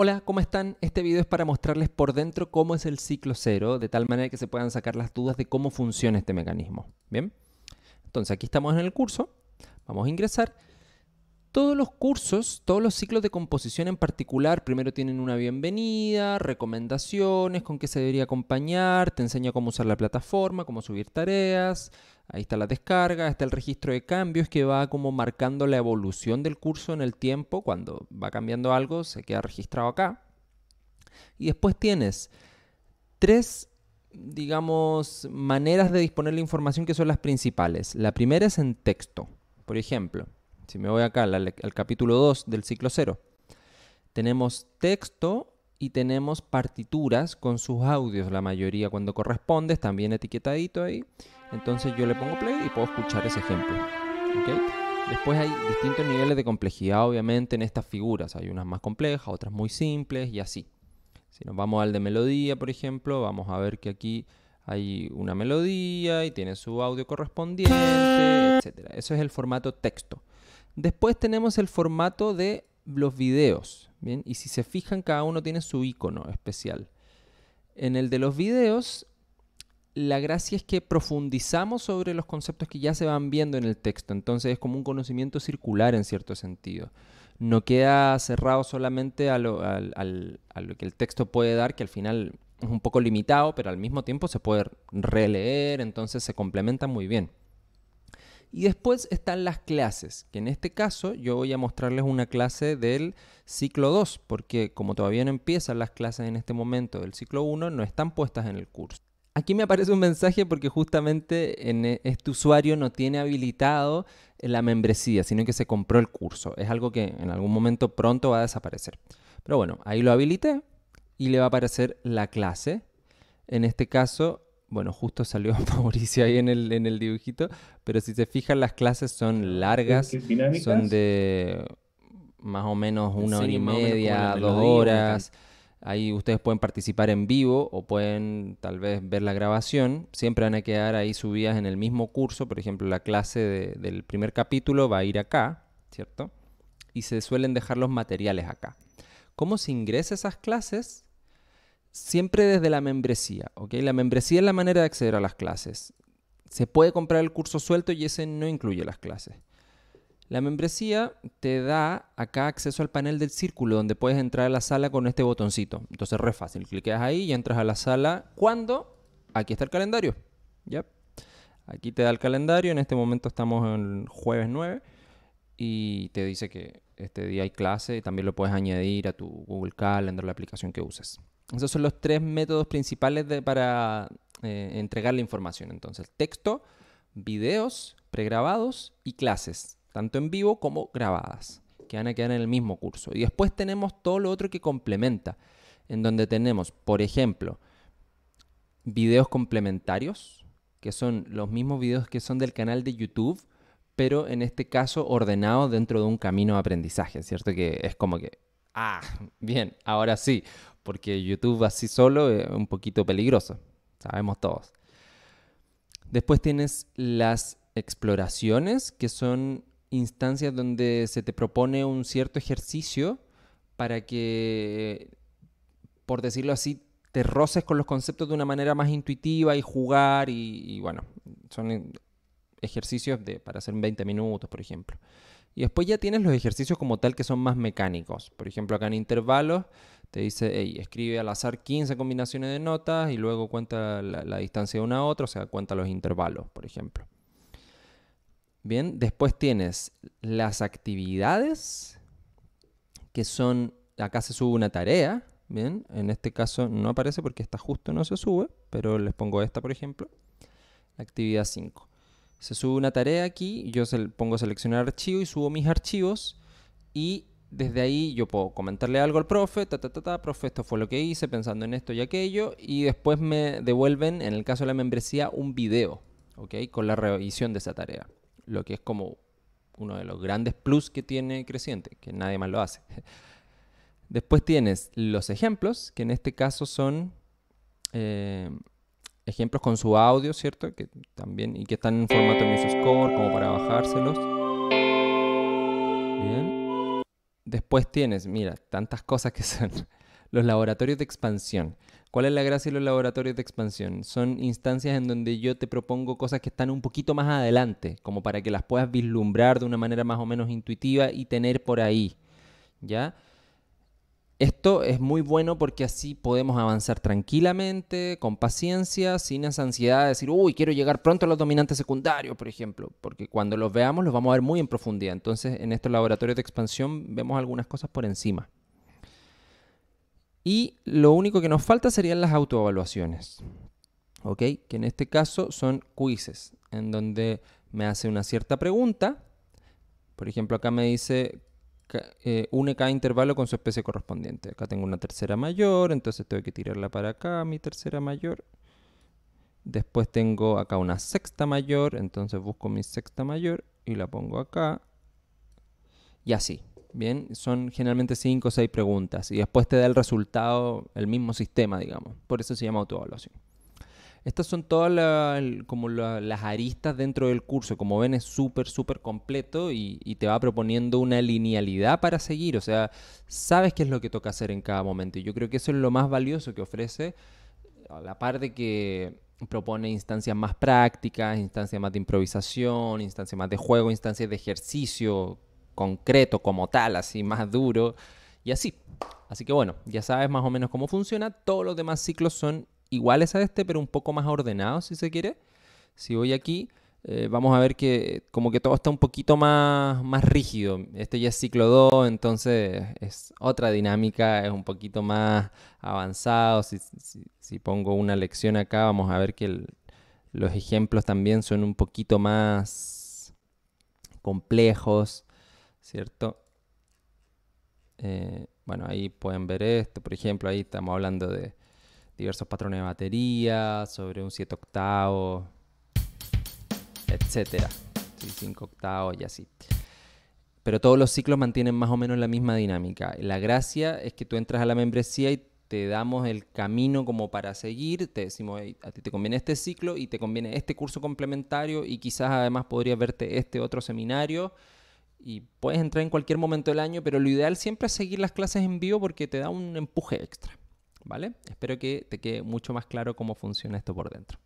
Hola, ¿cómo están? Este video es para mostrarles por dentro cómo es el ciclo cero, de tal manera que se puedan sacar las dudas de cómo funciona este mecanismo. Bien, entonces aquí estamos en el curso, vamos a ingresar. Todos los cursos, todos los ciclos de composición en particular, primero tienen una bienvenida, recomendaciones, con qué se debería acompañar, te enseña cómo usar la plataforma, cómo subir tareas, Ahí está la descarga, está el registro de cambios que va como marcando la evolución del curso en el tiempo. Cuando va cambiando algo, se queda registrado acá. Y después tienes tres, digamos, maneras de disponer la información que son las principales. La primera es en texto. Por ejemplo, si me voy acá al, capítulo 2 del ciclo 0, tenemos texto y tenemos partituras con sus audios, la mayoría cuando corresponde, también etiquetadito ahí. Entonces yo le pongo play y puedo escuchar ese ejemplo. Después hay distintos niveles de complejidad, obviamente, en estas figuras. Hay unas más complejas, otras muy simples y así. Si nos vamos al de melodía, por ejemplo, vamos a ver que aquí hay una melodía y tiene su audio correspondiente, etc. Eso es el formato texto. Después tenemos el formato de los videos. ¿bien? Y si se fijan, cada uno tiene su icono especial. En el de los videos la gracia es que profundizamos sobre los conceptos que ya se van viendo en el texto, entonces es como un conocimiento circular en cierto sentido. No queda cerrado solamente a lo, que el texto puede dar, que al final es un poco limitado, pero al mismo tiempo se puede releer, entonces se complementa muy bien. Y después están las clases, que en este caso yo voy a mostrarles una clase del ciclo 2, porque como todavía no empiezan las clases en este momento del ciclo 1, no están puestas en el curso. Aquí me aparece un mensaje porque justamente en e, este usuario no tiene habilitado la membresía, sino que se compró el curso. Es algo que en algún momento pronto va a desaparecer. Pero bueno, ahí lo habilité y le va a aparecer la clase. En este caso, bueno, justo salió Mauricio ahí en el, dibujito, pero si se fijan las clases son largas, son de más o menos una hora y media, dos horas. Ahí ustedes pueden participar en vivo o pueden tal vez ver la grabación. Siempre van a quedar ahí subidas en el mismo curso. Por ejemplo, la clase del primer capítulo va a ir acá, ¿cierto? Y se suelen dejar los materiales acá. ¿Cómo se ingresa esas clases? Siempre desde la membresía, ¿ok? La membresía es la manera de acceder a las clases. Se puede comprar el curso suelto y ese no incluye las clases. La membresía te da acá acceso al panel del círculo donde puedes entrar a la sala con este botoncito. Entonces, re fácil. Cliqueas ahí y entras a la sala. ¿Cuándo? Aquí está el calendario. ¿Ya? Aquí te da el calendario. En este momento estamos en jueves 9 y te dice que este día hay clase y también lo puedes añadir a tu Google Calendar, la aplicación que uses. Esos son los tres métodos principales para eh, entregar la información. Entonces, texto, videos pregrabados y clases tanto en vivo como grabadas, que van a quedar en el mismo curso. Y después tenemos todo lo otro que complementa, en donde tenemos, por ejemplo, videos complementarios, que son los mismos videos que son del canal de YouTube, pero en este caso ordenados dentro de un camino de aprendizaje, ¿cierto? Que es como que, ah, bien, ahora sí, porque YouTube así solo es un poquito peligroso, sabemos todos. Después tienes las exploraciones, que son instancias donde se te propone un cierto ejercicio para que, por decirlo así, te roces con los conceptos de una manera más intuitiva y jugar y, bueno, son ejercicios de, para hacer 20 minutos, por ejemplo. Y después ya tienes los ejercicios como tal que son más mecánicos. Por ejemplo, acá en intervalos te dice, escribe al azar 15 combinaciones de notas y luego cuenta la, la distancia de una a otra, o sea, cuenta los intervalos, por ejemplo. Bien, después tienes las actividades, que son, acá se sube una tarea, bien, en este caso no aparece porque está justo no se sube, pero les pongo esta por ejemplo, actividad 5. Se sube una tarea aquí, yo pongo seleccionar archivo y subo mis archivos y desde ahí yo puedo comentarle algo al profe, ta, ta, ta, ta, profe, esto fue lo que hice pensando en esto y aquello, y después me devuelven, en el caso de la membresía, un video, ¿ok? Con la revisión de esa tarea lo que es como uno de los grandes plus que tiene Creciente, que nadie más lo hace. Después tienes los ejemplos, que en este caso son eh, ejemplos con su audio, ¿cierto? Que también, y que están en formato Music Score, como para bajárselos. Bien. Después tienes, mira, tantas cosas que son los laboratorios de expansión. ¿Cuál es la gracia de los laboratorios de expansión? Son instancias en donde yo te propongo cosas que están un poquito más adelante, como para que las puedas vislumbrar de una manera más o menos intuitiva y tener por ahí. ¿Ya? Esto es muy bueno porque así podemos avanzar tranquilamente, con paciencia, sin esa ansiedad de decir, uy, quiero llegar pronto a los dominantes secundarios, por ejemplo, porque cuando los veamos los vamos a ver muy en profundidad. Entonces, en estos laboratorios de expansión vemos algunas cosas por encima. Y lo único que nos falta serían las autoevaluaciones. ¿Ok? Que en este caso son quizzes, en donde me hace una cierta pregunta. Por ejemplo, acá me dice, eh, une cada intervalo con su especie correspondiente. Acá tengo una tercera mayor, entonces tengo que tirarla para acá, mi tercera mayor. Después tengo acá una sexta mayor, entonces busco mi sexta mayor y la pongo acá y así. Bien, son generalmente cinco o seis preguntas y después te da el resultado, el mismo sistema, digamos. Por eso se llama autoevaluación. Estas son todas como las aristas dentro del curso. Como ven, es súper, súper completo y, te va proponiendo una linealidad para seguir. O sea, sabes qué es lo que toca hacer en cada momento. Y yo creo que eso es lo más valioso que ofrece, a la par de que propone instancias más prácticas, instancias más de improvisación, instancias más de juego, instancias de ejercicio, concreto como tal, así más duro y así. Así que bueno, ya sabes más o menos cómo funciona. Todos los demás ciclos son iguales a este, pero un poco más ordenados si se quiere. Si voy aquí, eh, vamos a ver que como que todo está un poquito más, más rígido. Este ya es ciclo 2, entonces es otra dinámica, es un poquito más avanzado. Si, pongo una lección acá, vamos a ver que los ejemplos también son un poquito más complejos. ¿cierto? Eh, bueno, ahí pueden ver esto, por ejemplo, ahí estamos hablando de diversos patrones de batería, sobre un 7 octavos, etcétera, 5 octavos y así. Pero todos los ciclos mantienen más o menos la misma dinámica. La gracia es que tú entras a la membresía y te damos el camino como para seguir, te decimos, a ti te conviene este ciclo y te conviene este curso complementario y quizás además podrías verte este otro seminario y puedes entrar en cualquier momento del año, pero lo ideal siempre es seguir las clases en vivo porque te da un empuje extra. ¿Vale? Espero que te quede mucho más claro cómo funciona esto por dentro.